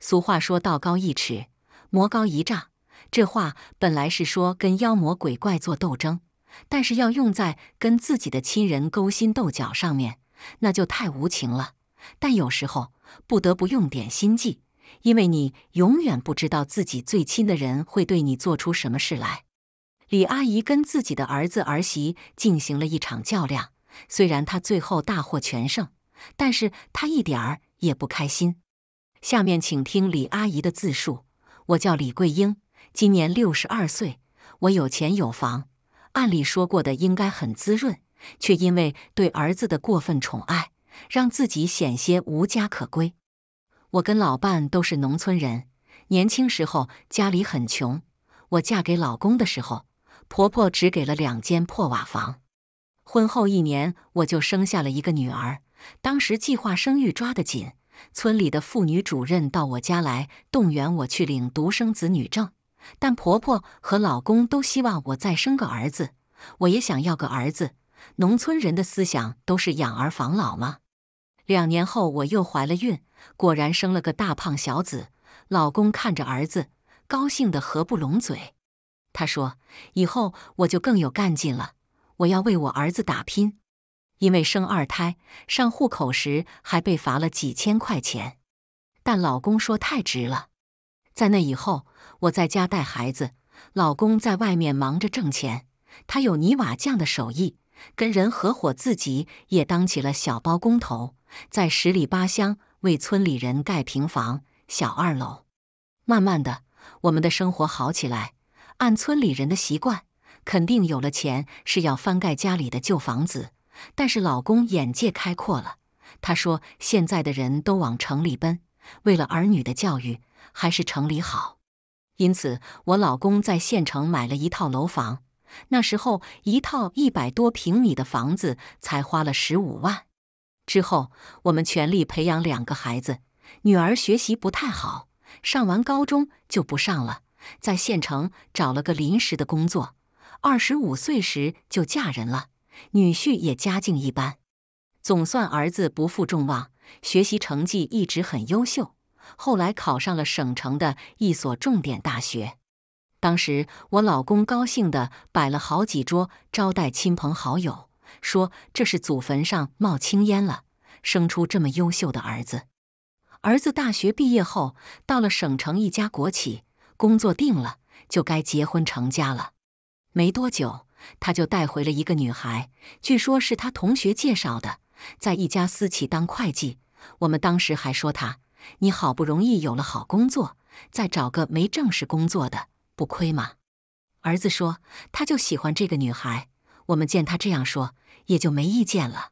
俗话说“道高一尺，魔高一丈”，这话本来是说跟妖魔鬼怪做斗争，但是要用在跟自己的亲人勾心斗角上面，那就太无情了。但有时候不得不用点心计，因为你永远不知道自己最亲的人会对你做出什么事来。李阿姨跟自己的儿子儿媳进行了一场较量，虽然她最后大获全胜，但是她一点儿也不开心。下面请听李阿姨的自述。我叫李桂英，今年六十二岁。我有钱有房，按理说过的应该很滋润，却因为对儿子的过分宠爱，让自己险些无家可归。我跟老伴都是农村人，年轻时候家里很穷。我嫁给老公的时候，婆婆只给了两间破瓦房。婚后一年，我就生下了一个女儿。当时计划生育抓得紧。村里的妇女主任到我家来动员我去领独生子女证，但婆婆和老公都希望我再生个儿子，我也想要个儿子。农村人的思想都是养儿防老嘛。两年后我又怀了孕，果然生了个大胖小子。老公看着儿子，高兴的合不拢嘴。他说，以后我就更有干劲了，我要为我儿子打拼。因为生二胎上户口时还被罚了几千块钱，但老公说太值了。在那以后，我在家带孩子，老公在外面忙着挣钱。他有泥瓦匠的手艺，跟人合伙，自己也当起了小包工头，在十里八乡为村里人盖平房、小二楼。慢慢的，我们的生活好起来。按村里人的习惯，肯定有了钱是要翻盖家里的旧房子。但是老公眼界开阔了，他说现在的人都往城里奔，为了儿女的教育，还是城里好。因此，我老公在县城买了一套楼房，那时候一套一百多平米的房子才花了十五万。之后，我们全力培养两个孩子，女儿学习不太好，上完高中就不上了，在县城找了个临时的工作，二十五岁时就嫁人了。女婿也家境一般，总算儿子不负众望，学习成绩一直很优秀，后来考上了省城的一所重点大学。当时我老公高兴的摆了好几桌招待亲朋好友，说这是祖坟上冒青烟了，生出这么优秀的儿子。儿子大学毕业后，到了省城一家国企工作定了，就该结婚成家了。没多久。他就带回了一个女孩，据说是他同学介绍的，在一家私企当会计。我们当时还说他，你好不容易有了好工作，再找个没正式工作的，不亏吗？儿子说，他就喜欢这个女孩。我们见他这样说，也就没意见了。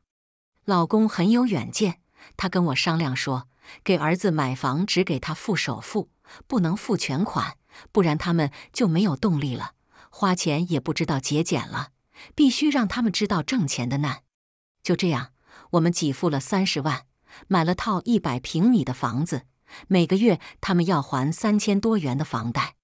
老公很有远见，他跟我商量说，给儿子买房只给他付首付，不能付全款，不然他们就没有动力了。花钱也不知道节俭了，必须让他们知道挣钱的难。就这样，我们给付了三十万，买了套一百平米的房子，每个月他们要还三千多元的房贷。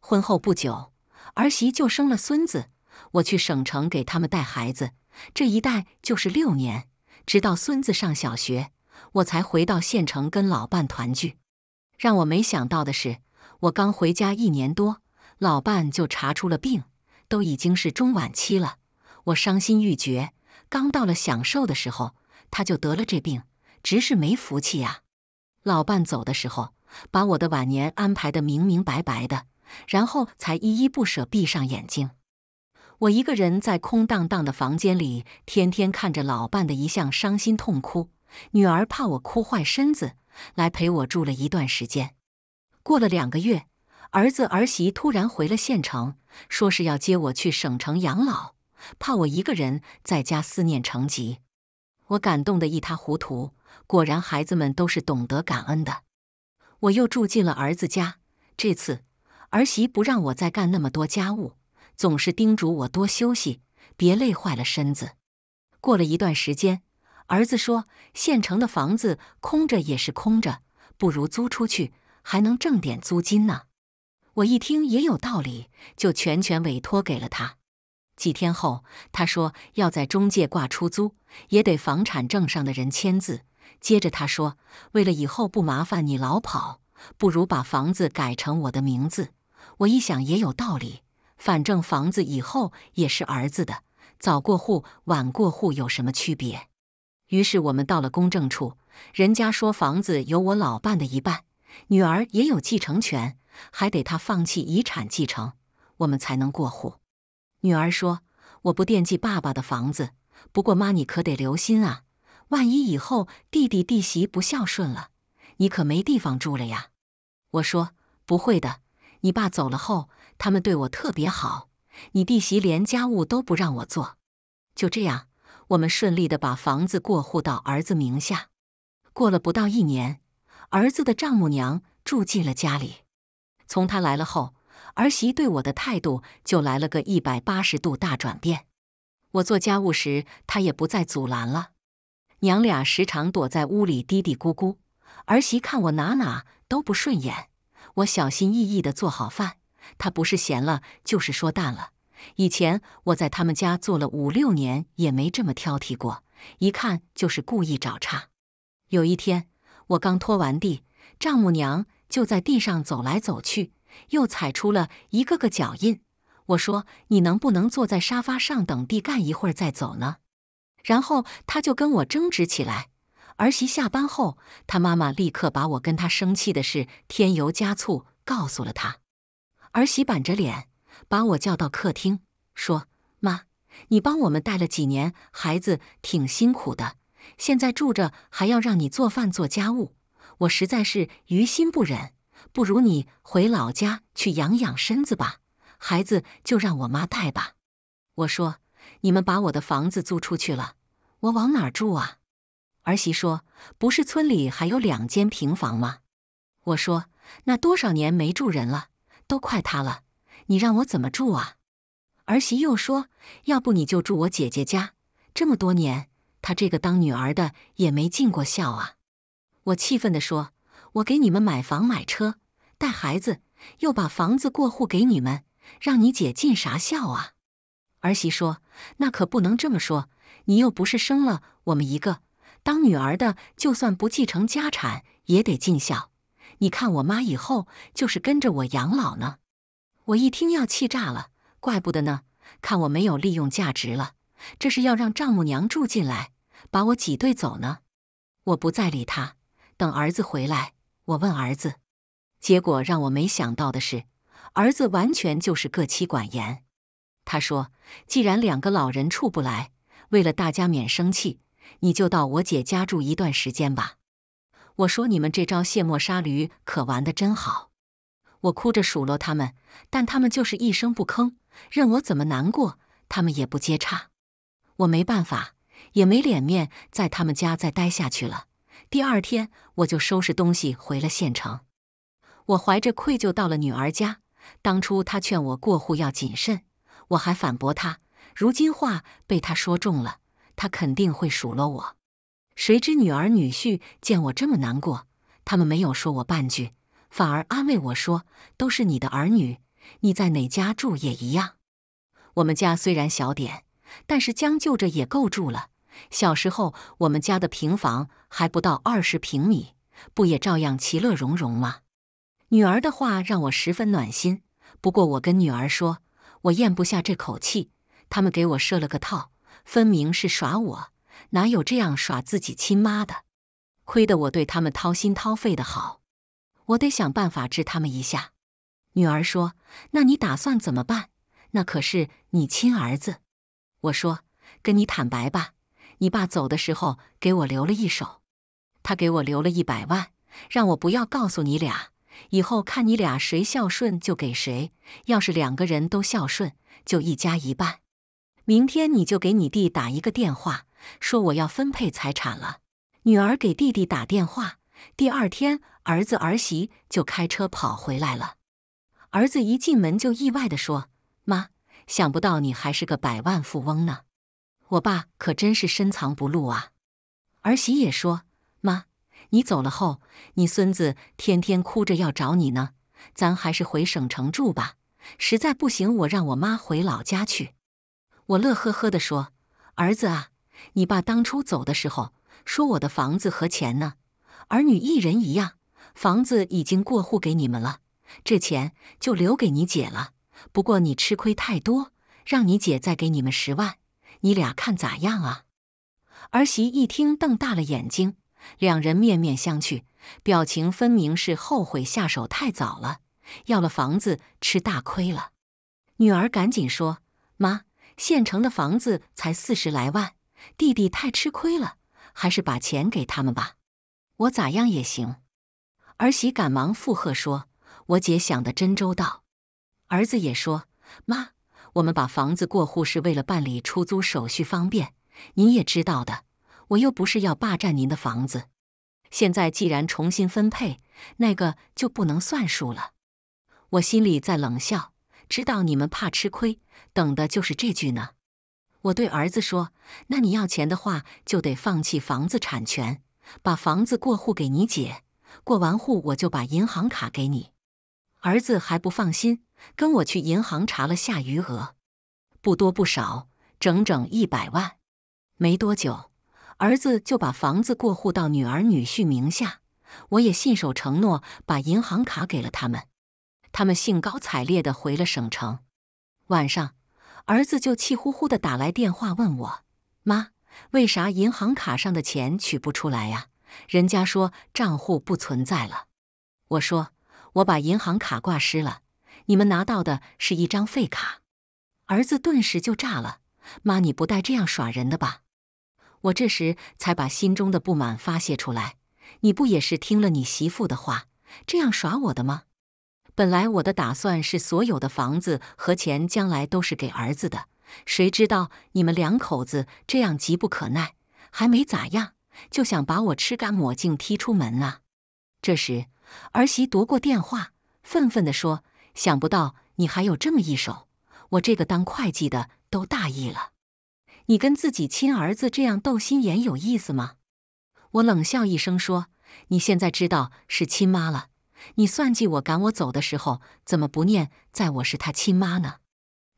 婚后不久，儿媳就生了孙子，我去省城给他们带孩子，这一带就是六年，直到孙子上小学，我才回到县城跟老伴团聚。让我没想到的是，我刚回家一年多。老伴就查出了病，都已经是中晚期了，我伤心欲绝。刚到了享受的时候，他就得了这病，直是没福气啊！老伴走的时候，把我的晚年安排的明明白白的，然后才依依不舍闭上眼睛。我一个人在空荡荡的房间里，天天看着老伴的遗像，伤心痛哭。女儿怕我哭坏身子，来陪我住了一段时间。过了两个月。儿子儿媳突然回了县城，说是要接我去省城养老，怕我一个人在家思念成疾。我感动的一塌糊涂。果然，孩子们都是懂得感恩的。我又住进了儿子家。这次儿媳不让我再干那么多家务，总是叮嘱我多休息，别累坏了身子。过了一段时间，儿子说县城的房子空着也是空着，不如租出去，还能挣点租金呢。我一听也有道理，就全权委托给了他。几天后，他说要在中介挂出租，也得房产证上的人签字。接着他说，为了以后不麻烦你老跑，不如把房子改成我的名字。我一想也有道理，反正房子以后也是儿子的，早过户晚过户有什么区别？于是我们到了公证处，人家说房子有我老伴的一半，女儿也有继承权。还得他放弃遗产继承，我们才能过户。女儿说：“我不惦记爸爸的房子，不过妈你可得留心啊，万一以后弟弟弟媳不孝顺了，你可没地方住了呀。”我说：“不会的，你爸走了后，他们对我特别好，你弟媳连家务都不让我做。就这样，我们顺利的把房子过户到儿子名下。过了不到一年，儿子的丈母娘住进了家里。”从他来了后，儿媳对我的态度就来了个一百八十度大转变。我做家务时，她也不再阻拦了。娘俩时常躲在屋里嘀嘀咕咕。儿媳看我哪哪都不顺眼，我小心翼翼的做好饭，她不是咸了就是说淡了。以前我在他们家做了五六年也没这么挑剔过，一看就是故意找茬。有一天，我刚拖完地，丈母娘。就在地上走来走去，又踩出了一个个脚印。我说你能不能坐在沙发上等地干一会儿再走呢？然后他就跟我争执起来。儿媳下班后，他妈妈立刻把我跟他生气的事添油加醋告诉了他。儿媳板着脸把我叫到客厅，说：“妈，你帮我们带了几年孩子挺辛苦的，现在住着还要让你做饭做家务。”我实在是于心不忍，不如你回老家去养养身子吧，孩子就让我妈带吧。我说，你们把我的房子租出去了，我往哪儿住啊？儿媳说，不是村里还有两间平房吗？我说，那多少年没住人了，都快塌了，你让我怎么住啊？儿媳又说，要不你就住我姐姐家，这么多年，她这个当女儿的也没尽过孝啊。我气愤的说：“我给你们买房买车，带孩子，又把房子过户给你们，让你姐尽啥孝啊？”儿媳说：“那可不能这么说，你又不是生了我们一个，当女儿的就算不继承家产，也得尽孝。你看我妈以后就是跟着我养老呢。”我一听要气炸了，怪不得呢，看我没有利用价值了，这是要让丈母娘住进来，把我挤兑走呢。我不再理他。等儿子回来，我问儿子，结果让我没想到的是，儿子完全就是各妻管严。他说，既然两个老人处不来，为了大家免生气，你就到我姐家住一段时间吧。我说你们这招卸磨杀驴可玩的真好，我哭着数落他们，但他们就是一声不吭，任我怎么难过，他们也不接茬。我没办法，也没脸面在他们家再待下去了。第二天我就收拾东西回了县城。我怀着愧疚到了女儿家。当初她劝我过户要谨慎，我还反驳她。如今话被她说中了，她肯定会数落我。谁知女儿女婿见我这么难过，他们没有说我半句，反而安慰我说：“都是你的儿女，你在哪家住也一样。我们家虽然小点，但是将就着也够住了。”小时候，我们家的平房还不到二十平米，不也照样其乐融融吗？女儿的话让我十分暖心。不过，我跟女儿说，我咽不下这口气，他们给我设了个套，分明是耍我，哪有这样耍自己亲妈的？亏得我对他们掏心掏肺的好，我得想办法治他们一下。女儿说：“那你打算怎么办？那可是你亲儿子。”我说：“跟你坦白吧。”你爸走的时候给我留了一手，他给我留了一百万，让我不要告诉你俩，以后看你俩谁孝顺就给谁，要是两个人都孝顺，就一家一半。明天你就给你弟打一个电话，说我要分配财产了。女儿给弟弟打电话，第二天儿子儿媳就开车跑回来了。儿子一进门就意外的说：“妈，想不到你还是个百万富翁呢。”我爸可真是深藏不露啊！儿媳也说：“妈，你走了后，你孙子天天哭着要找你呢。咱还是回省城住吧。实在不行，我让我妈回老家去。”我乐呵呵的说：“儿子啊，你爸当初走的时候，说我的房子和钱呢，儿女一人一样。房子已经过户给你们了，这钱就留给你姐了。不过你吃亏太多，让你姐再给你们十万。”你俩看咋样啊？儿媳一听，瞪大了眼睛，两人面面相觑，表情分明是后悔下手太早了，要了房子吃大亏了。女儿赶紧说，妈，县城的房子才四十来万，弟弟太吃亏了，还是把钱给他们吧，我咋样也行。儿媳赶忙附和说，我姐想的真周到。儿子也说，妈。我们把房子过户是为了办理出租手续方便，您也知道的。我又不是要霸占您的房子。现在既然重新分配，那个就不能算数了。我心里在冷笑，知道你们怕吃亏，等的就是这句呢。我对儿子说：“那你要钱的话，就得放弃房子产权，把房子过户给你姐。过完户，我就把银行卡给你。”儿子还不放心。跟我去银行查了下余额，不多不少，整整一百万。没多久，儿子就把房子过户到女儿女婿名下，我也信守承诺，把银行卡给了他们。他们兴高采烈的回了省城。晚上，儿子就气呼呼的打来电话问我：“妈，为啥银行卡上的钱取不出来呀？人家说账户不存在了。”我说：“我把银行卡挂失了。”你们拿到的是一张废卡，儿子顿时就炸了。妈，你不带这样耍人的吧？我这时才把心中的不满发泄出来。你不也是听了你媳妇的话，这样耍我的吗？本来我的打算是所有的房子和钱将来都是给儿子的，谁知道你们两口子这样急不可耐，还没咋样就想把我吃干抹净踢出门了。这时儿媳夺过电话，愤愤地说。想不到你还有这么一手，我这个当会计的都大意了。你跟自己亲儿子这样斗心眼有意思吗？我冷笑一声说：“你现在知道是亲妈了，你算计我赶我走的时候，怎么不念在我是他亲妈呢？”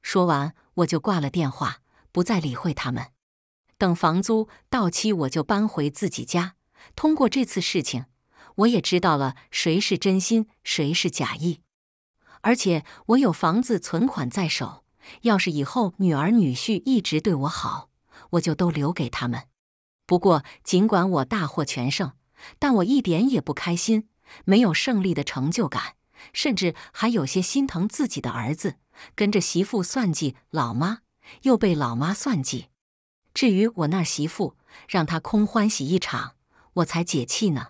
说完，我就挂了电话，不再理会他们。等房租到期，我就搬回自己家。通过这次事情，我也知道了谁是真心，谁是假意。而且我有房子、存款在手，要是以后女儿、女婿一直对我好，我就都留给他们。不过尽管我大获全胜，但我一点也不开心，没有胜利的成就感，甚至还有些心疼自己的儿子，跟着媳妇算计老妈，又被老妈算计。至于我那媳妇，让她空欢喜一场，我才解气呢。